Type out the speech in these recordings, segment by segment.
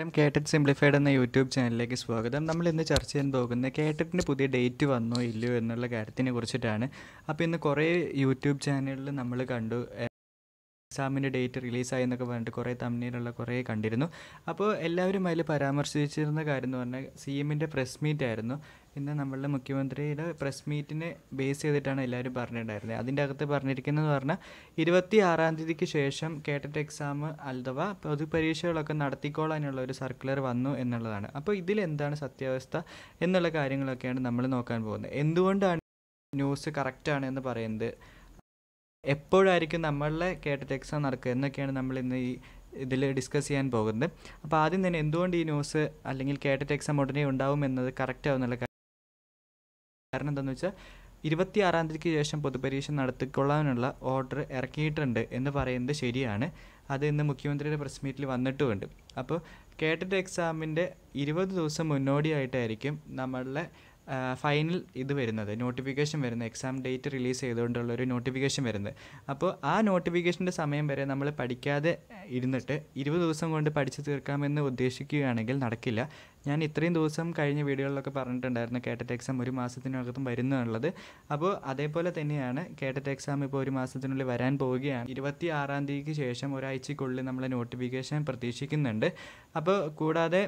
നമസ്കാരം കേട്ടറ്റ് സിംപ്ലിഫൈഡ് എന്ന യൂട്യൂബ് ചാനലിലേക്ക് സ്വാഗതം നമ്മൾ ഇന്ന് ചർച്ച ചെയ്യാൻ പോകുന്നത് കേട്ടറ്റിൻ്റെ പുതിയ ഡേറ്റ് വന്നോ ഇല്ലയോ എന്നുള്ള കാര്യത്തിനെ കുറിച്ചിട്ടാണ് അപ്പോൾ ഇന്ന് കുറേ യൂട്യൂബ് ചാനലിൽ നമ്മൾ കണ്ടു എക്സാമിൻ്റെ ഡേറ്റ് റിലീസായി എന്നൊക്കെ പറഞ്ഞിട്ട് കുറേ തമ്മിലുള്ള കുറേ കണ്ടിരുന്നു അപ്പോൾ എല്ലാവരും അതിൽ പരാമർശിച്ചിരുന്ന കാര്യം എന്ന് പറഞ്ഞാൽ സി എമ്മിൻ്റെ പ്രസ് മീറ്റ് ആയിരുന്നു ഇന്ന് നമ്മളുടെ മുഖ്യമന്ത്രിയുടെ പ്രസ് മീറ്റിനെ ബേസ് ചെയ്തിട്ടാണ് എല്ലാവരും പറഞ്ഞിട്ടുണ്ടായിരുന്നത് അതിൻ്റെ അകത്ത് പറഞ്ഞിരിക്കുന്നതെന്ന് പറഞ്ഞാൽ ഇരുപത്തി ആറാം തീയതിക്ക് ശേഷം കേട്ടിട്ട് എക്സാം അഥവാ പൊതുപരീക്ഷകളൊക്കെ നടത്തിക്കോളാനുള്ള ഒരു സർക്കുലർ വന്നു എന്നുള്ളതാണ് അപ്പോൾ ഇതിൽ എന്താണ് സത്യാവസ്ഥ എന്നുള്ള കാര്യങ്ങളൊക്കെയാണ് നമ്മൾ നോക്കാൻ പോകുന്നത് എന്തുകൊണ്ടാണ് ന്യൂസ് കറക്റ്റാണ് എന്ന് പറയുന്നത് എപ്പോഴായിരിക്കും നമ്മളുടെ കേട്ടിട്ട് എക്സാം നടക്കുക എന്നൊക്കെയാണ് നമ്മൾ ഇന്ന് ഈ ഇതിൽ ഡിസ്കസ് ചെയ്യാൻ പോകുന്നത് അപ്പോൾ ആദ്യം തന്നെ എന്തുകൊണ്ട് ഈ ന്യൂസ് അല്ലെങ്കിൽ കേട്ടിട്ട് എക്സാം ഉടനെ ഉണ്ടാവും എന്നത് കറക്റ്റ് ആവുന്നുള്ള കാരണം എന്താണെന്ന് വെച്ചാൽ ഇരുപത്തി ആറാം തീയതിക്ക് ശേഷം പൊതുപരീക്ഷ നടത്തിക്കൊള്ളാനുള്ള ഓർഡർ ഇറക്കിയിട്ടുണ്ട് എന്ന് പറയുന്നത് ശരിയാണ് അത് ഇന്ന് മുഖ്യമന്ത്രിയുടെ പ്രസ് മീറ്റിൽ വന്നിട്ടുമുണ്ട് അപ്പോൾ കേട്ടിട്ട് എക്സാമിൻ്റെ ഇരുപത് ദിവസം മുന്നോടിയായിട്ടായിരിക്കും നമ്മളുടെ ഫൈനൽ ഇത് വരുന്നത് നോട്ടിഫിക്കേഷൻ വരുന്നത് എക്സാം ഡേറ്റ് റിലീസ് ചെയ്തുകൊണ്ടുള്ള ഒരു നോട്ടിഫിക്കേഷൻ വരുന്നത് അപ്പോൾ ആ നോട്ടിഫിക്കേഷൻ്റെ സമയം വരെ നമ്മൾ പഠിക്കാതെ ഇരുന്നിട്ട് ഇരുപത് ദിവസം കൊണ്ട് പഠിച്ചു തീർക്കാമെന്ന് ഉദ്ദേശിക്കുകയാണെങ്കിൽ നടക്കില്ല ഞാൻ ഇത്രയും ദിവസം കഴിഞ്ഞ വീഡിയോകളിലൊക്കെ പറഞ്ഞിട്ടുണ്ടായിരുന്നു കേട്ടറ്റ് എക്സാം ഒരു മാസത്തിനകത്തും വരുന്നുള്ളത് അപ്പോൾ അതേപോലെ തന്നെയാണ് കേട്ടറ്റ് എക്സാം ഇപ്പോൾ ഒരു മാസത്തിനുള്ളിൽ വരാൻ പോവുകയാണ് ഇരുപത്തി ആറാം തീയതിക്ക് ശേഷം ഒരാഴ്ചക്കുള്ളിൽ നമ്മൾ നോട്ടിഫിക്കേഷൻ പ്രതീക്ഷിക്കുന്നുണ്ട് അപ്പോൾ കൂടാതെ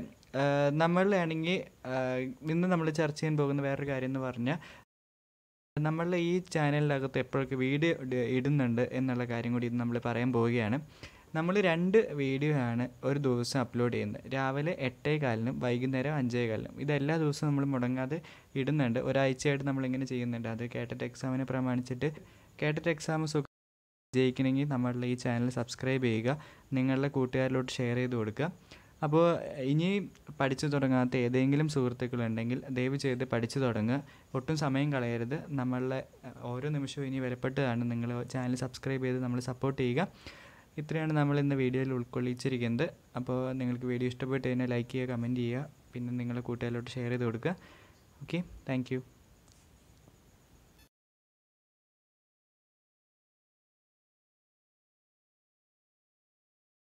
നമ്മളാണെങ്കിൽ ഇന്ന് നമ്മൾ ചർച്ച ചെയ്യാൻ പോകുന്നത് പോകുന്ന വേറൊരു കാര്യം എന്ന് പറഞ്ഞാൽ നമ്മളുടെ ഈ ചാനലിനകത്ത് എപ്പോഴൊക്കെ വീഡിയോ ഇടുന്നുണ്ട് എന്നുള്ള കാര്യം കൂടി നമ്മൾ പറയാൻ പോവുകയാണ് നമ്മൾ രണ്ട് വീഡിയോ ആണ് ഒരു ദിവസം അപ്ലോഡ് ചെയ്യുന്നത് രാവിലെ എട്ടേ കാലിനും വൈകുന്നേരം അഞ്ചേ കാലിനും ഇതെല്ലാ ദിവസവും നമ്മൾ മുടങ്ങാതെ ഇടുന്നുണ്ട് ഒരാഴ്ചയായിട്ട് നമ്മളിങ്ങനെ ചെയ്യുന്നുണ്ട് അത് കേട്ടറ്റ് എക്സാമിനെ പ്രമാണിച്ചിട്ട് കേട്ടറ്റ് എക്സാം സുഖം ജയിക്കണമെങ്കിൽ നമ്മളുടെ ഈ ചാനൽ സബ്സ്ക്രൈബ് ചെയ്യുക നിങ്ങളുടെ കൂട്ടുകാരിലോട്ട് ഷെയർ ചെയ്ത് കൊടുക്കുക അപ്പോൾ ഇനി പഠിച്ചു തുടങ്ങാത്ത ഏതെങ്കിലും സുഹൃത്തുക്കളുണ്ടെങ്കിൽ ദയവ് ചെയ്ത് പഠിച്ചു തുടങ്ങുക ഒട്ടും സമയം കളയരുത് നമ്മളെ ഓരോ നിമിഷവും ഇനി വിലപ്പെട്ടതാണ് നിങ്ങൾ ചാനൽ സബ്സ്ക്രൈബ് ചെയ്ത് നമ്മൾ സപ്പോർട്ട് ചെയ്യുക ഇത്രയാണ് നമ്മൾ ഇന്ന് വീഡിയോയിൽ ഉൾക്കൊള്ളിച്ചിരിക്കുന്നത് അപ്പോൾ നിങ്ങൾക്ക് വീഡിയോ ഇഷ്ടപ്പെട്ട് കഴിഞ്ഞാൽ ലൈക്ക് ചെയ്യുക കമൻറ്റ് ചെയ്യുക പിന്നെ നിങ്ങളുടെ കൂട്ടുകാരിലോട്ട് ഷെയർ ചെയ്ത് കൊടുക്കുക ഓക്കെ താങ്ക്